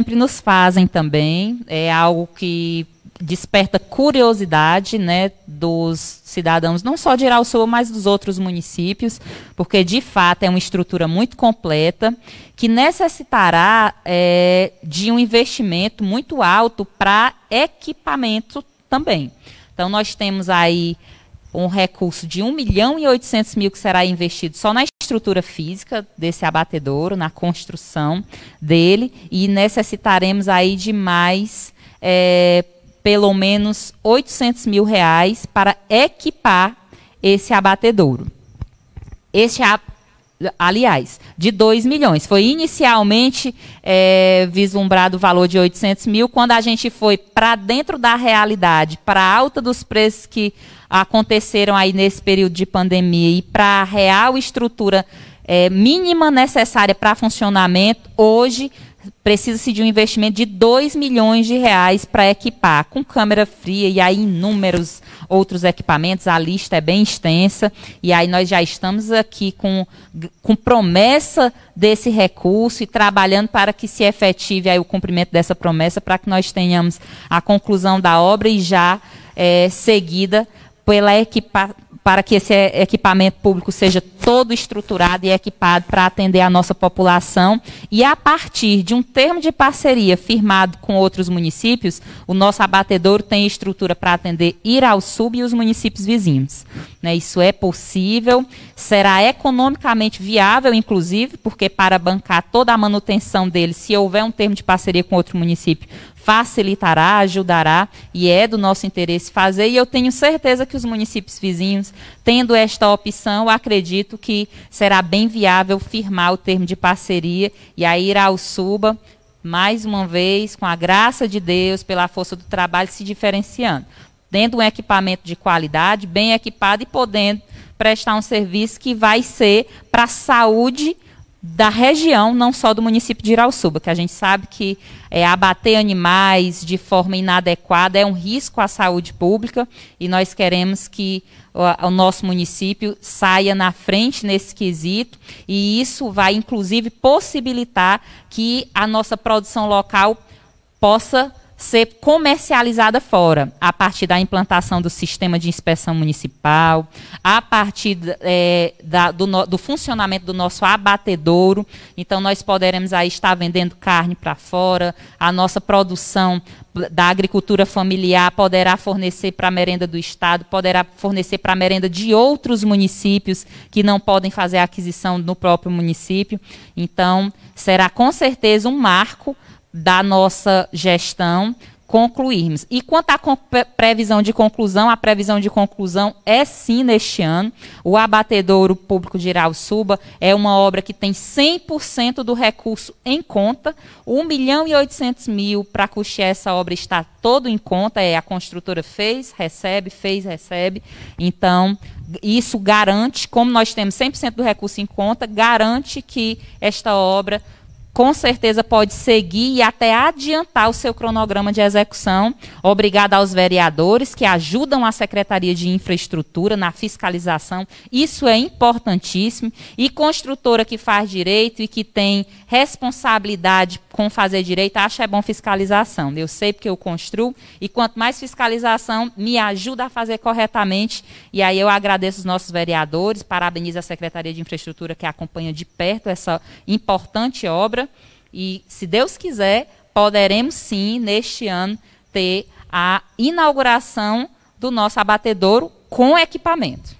sempre nos fazem também. É algo que desperta curiosidade né, dos cidadãos, não só de Irauçu, mas dos outros municípios, porque de fato é uma estrutura muito completa que necessitará é, de um investimento muito alto para equipamento também. Então, nós temos aí um recurso de 1 milhão e 800 mil que será investido só na estrutura física desse abatedouro, na construção dele, e necessitaremos aí de mais é, pelo menos 800 mil reais para equipar esse abatedouro. Este aliás, de 2 milhões. Foi inicialmente é, vislumbrado o valor de 800 mil. Quando a gente foi para dentro da realidade, para a alta dos preços que aconteceram aí nesse período de pandemia e para a real estrutura é, mínima necessária para funcionamento, hoje precisa-se de um investimento de 2 milhões de reais para equipar com câmera fria e aí inúmeros outros equipamentos. A lista é bem extensa e aí nós já estamos aqui com, com promessa desse recurso e trabalhando para que se efetive aí o cumprimento dessa promessa para que nós tenhamos a conclusão da obra e já é, seguida pela equipa para que esse equipamento público seja todo estruturado e equipado para atender a nossa população. E a partir de um termo de parceria firmado com outros municípios, o nosso abatedouro tem estrutura para atender Irauçuba e os municípios vizinhos. Né, isso é possível, será economicamente viável, inclusive, porque para bancar toda a manutenção dele, se houver um termo de parceria com outro município, facilitará, ajudará e é do nosso interesse fazer. E eu tenho certeza que os municípios vizinhos, tendo esta opção, acredito que será bem viável firmar o termo de parceria e aí Suba. mais uma vez, com a graça de Deus, pela força do trabalho, se diferenciando. Tendo um equipamento de qualidade, bem equipado e podendo prestar um serviço que vai ser para a saúde da região, não só do município de Irauçuba, que a gente sabe que é, abater animais de forma inadequada é um risco à saúde pública e nós queremos que o, o nosso município saia na frente nesse quesito e isso vai inclusive possibilitar que a nossa produção local possa ser comercializada fora, a partir da implantação do sistema de inspeção municipal, a partir é, da, do, no, do, funcionamento do nosso abatedouro. Então, nós poderemos aí estar vendendo carne para fora, a nossa produção da agricultura familiar poderá fornecer para a merenda do Estado, poderá fornecer para a merenda de outros municípios que não podem fazer a aquisição no próprio município. Então, será com certeza um marco da nossa gestão concluirmos. E quanto à previsão de conclusão, a previsão de conclusão é sim neste ano. O Abatedouro Público de Iralsuba é uma obra que tem 100% do recurso em conta. 1 milhão e 800 mil para custear essa obra está todo em conta. É, a construtora fez, recebe, fez, recebe. Então, isso garante, como nós temos 100% do recurso em conta, garante que esta obra com certeza pode seguir e até adiantar o seu cronograma de execução. Obrigada aos vereadores que ajudam a Secretaria de Infraestrutura na fiscalização. Isso é importantíssimo. E construtora que faz direito e que tem responsabilidade com fazer direito, acha é bom fiscalização. Eu sei porque eu construo e quanto mais fiscalização me ajuda a fazer corretamente. E aí eu agradeço os nossos vereadores, parabenizo a Secretaria de Infraestrutura que acompanha de perto essa importante obra e, se Deus quiser, poderemos sim, neste ano, ter a inauguração do nosso abatedouro com equipamento.